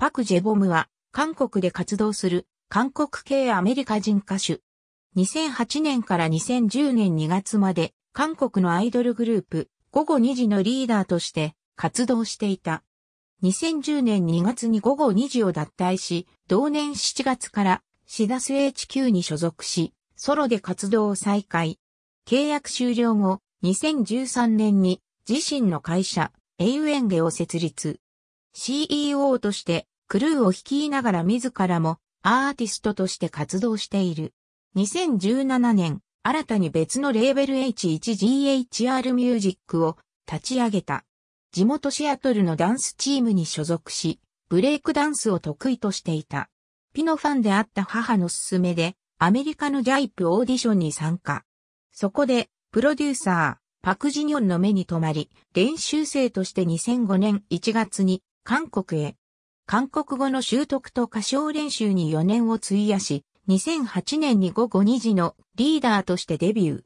パク・ジェボムは、韓国で活動する、韓国系アメリカ人歌手。2008年から2010年2月まで、韓国のアイドルグループ、午後2時のリーダーとして活動していた。2010年2月に午後2時を脱退し、同年7月からシダス HQ に所属し、ソロで活動を再開。契約終了後、2013年に自身の会社、エイウェンゲを設立。CEO としてクルーを率いながら自らもアーティストとして活動している。2017年、新たに別のレーベル H1GHR ミュージックを立ち上げた。地元シアトルのダンスチームに所属し、ブレイクダンスを得意としていた。ピノファンであった母の勧めで、アメリカのジャイプオーディションに参加。そこで、プロデューサー、パクジニョンの目に留まり、練習生として2005年1月に韓国へ韓国語の習得と歌唱練習に4年を費やし、2008年に午後2時のリーダーとしてデビュ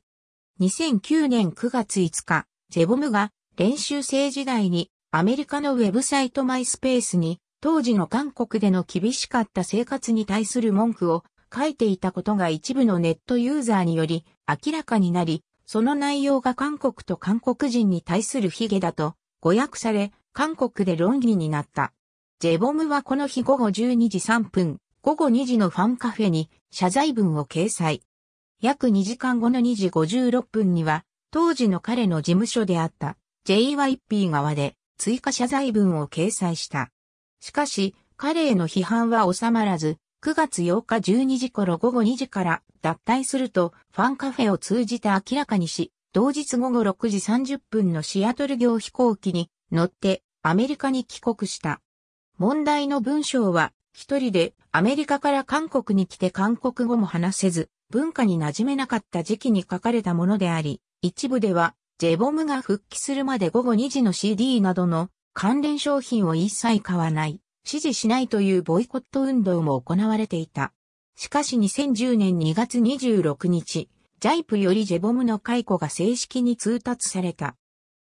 ー。2009年9月5日、ゼボムが練習生時代にアメリカのウェブサイトマイスペースに当時の韓国での厳しかった生活に対する文句を書いていたことが一部のネットユーザーにより明らかになり、その内容が韓国と韓国人に対する髭だと誤訳され、韓国で論議になった。ジェボムはこの日午後12時3分、午後2時のファンカフェに謝罪文を掲載。約2時間後の2時56分には、当時の彼の事務所であった JYP 側で追加謝罪文を掲載した。しかし、彼への批判は収まらず、9月8日12時頃午後2時から脱退するとファンカフェを通じて明らかにし、同日午後6時30分のシアトル行飛行機に乗ってアメリカに帰国した。問題の文章は、一人でアメリカから韓国に来て韓国語も話せず、文化に馴染めなかった時期に書かれたものであり、一部では、ジェボムが復帰するまで午後2時の CD などの関連商品を一切買わない、支持しないというボイコット運動も行われていた。しかし2010年2月26日、ジャイプよりジェボムの解雇が正式に通達された。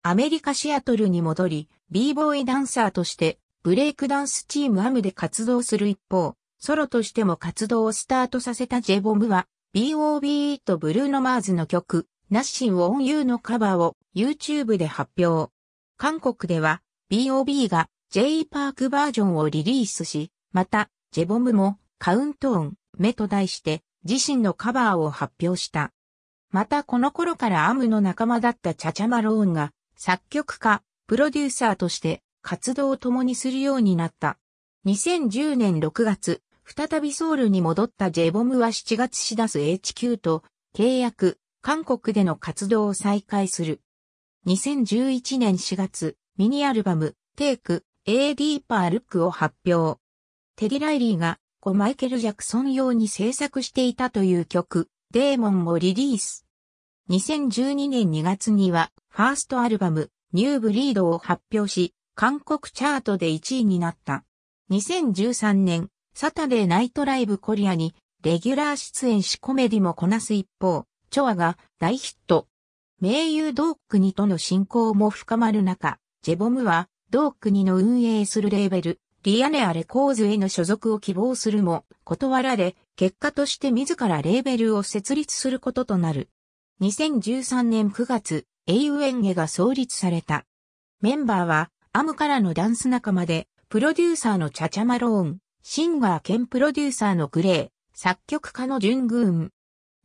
アメリカシアトルに戻り、b ボーイダンサーとしてブレイクダンスチームアムで活動する一方、ソロとしても活動をスタートさせたジェボムは、B.O.B.E. とブルーノマーズの曲、ナッシンオンユーのカバーを YouTube で発表。韓国では、B.O.B. が J パークバージョンをリリースし、また、ジェボムもカウントオン、目と題して自身のカバーを発表した。またこの頃からアムの仲間だったチャチャマローンが作曲家、プロデューサーとして活動を共にするようになった。2010年6月、再びソウルに戻ったジェボムは7月しだす HQ と契約、韓国での活動を再開する。2011年4月、ミニアルバム、テイク、AD パールックを発表。テディ・ライリーが、コマイケル・ジャクソン用に制作していたという曲、デーモンをリリース。2012年2月には、ファーストアルバム、ニューブリードを発表し、韓国チャートで1位になった。2013年、サタデーナイトライブコリアにレギュラー出演しコメディもこなす一方、チョアが大ヒット。名優同国との親交も深まる中、ジェボムは同国の運営するレーベル、リアネアレコーズへの所属を希望するも、断られ、結果として自らレーベルを設立することとなる。2013年9月、エイウエンゲが創立された。メンバーは、アムからのダンス仲間で、プロデューサーのチャチャマローン、シンガー兼プロデューサーのグレー、作曲家のジュングーン。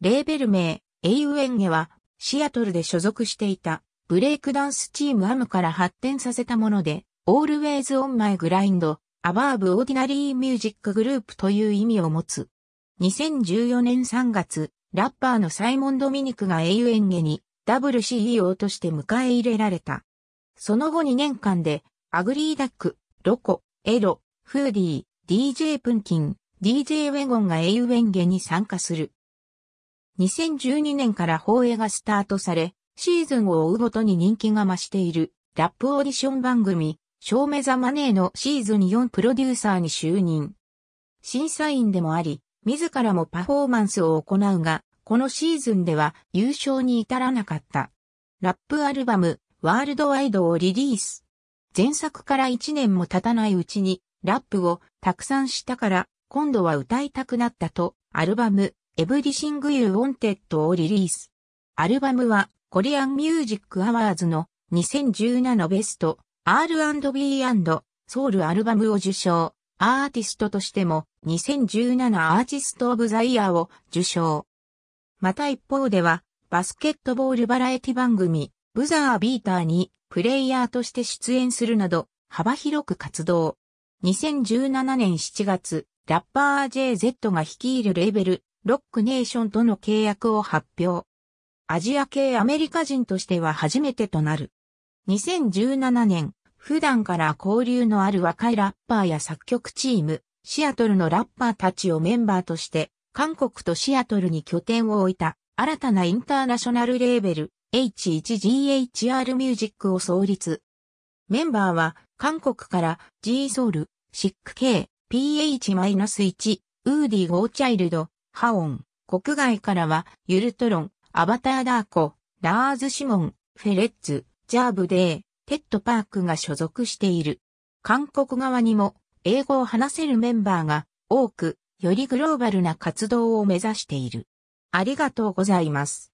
レーベル名、エイウエンゲは、シアトルで所属していた、ブレイクダンスチームアムから発展させたもので、Always on my grind, above ordinary music group という意味を持つ。2014年3月、ラッパーのサイモン・ドミニクがエイウエンゲに、ル c e o として迎え入れられた。その後2年間で、アグリーダック、ロコ、エロ、フーディー、DJ プンキン、DJ ウェゴンが英ェ演芸に参加する。2012年から放映がスタートされ、シーズンを追うごとに人気が増している、ラップオーディション番組、ショーメザマネーのシーズン4プロデューサーに就任。審査員でもあり、自らもパフォーマンスを行うが、このシーズンでは優勝に至らなかった。ラップアルバム、ワールドワイドをリリース。前作から1年も経たないうちに、ラップをたくさんしたから、今度は歌いたくなったと、アルバム、エブリシング・ユー・ウォンテッドをリリース。アルバムは、コリアン・ミュージック・アワーズの2017ベスト R&B& ソウルアルバムを受賞。アーティストとしても2017アーティスト・オブ・ザ・イヤーを受賞。また一方では、バスケットボールバラエティ番組、ブザービーターにプレイヤーとして出演するなど幅広く活動。2017年7月、ラッパー JZ が率いるレーベル、ロックネーションとの契約を発表。アジア系アメリカ人としては初めてとなる。2017年、普段から交流のある若いラッパーや作曲チーム、シアトルのラッパーたちをメンバーとして、韓国とシアトルに拠点を置いた新たなインターナショナルレーベル、H1GHR ミュージックを創立。メンバーは韓国から G-Soul、ク k PH-1、ウーディ・ゴーチャイルド、ハオン、国外からはユルトロン、アバター・ダーコ、ラーズ・シモン、フェレッツ、ジャーブ・デー、テッド・パークが所属している。韓国側にも英語を話せるメンバーが多く、よりグローバルな活動を目指している。ありがとうございます。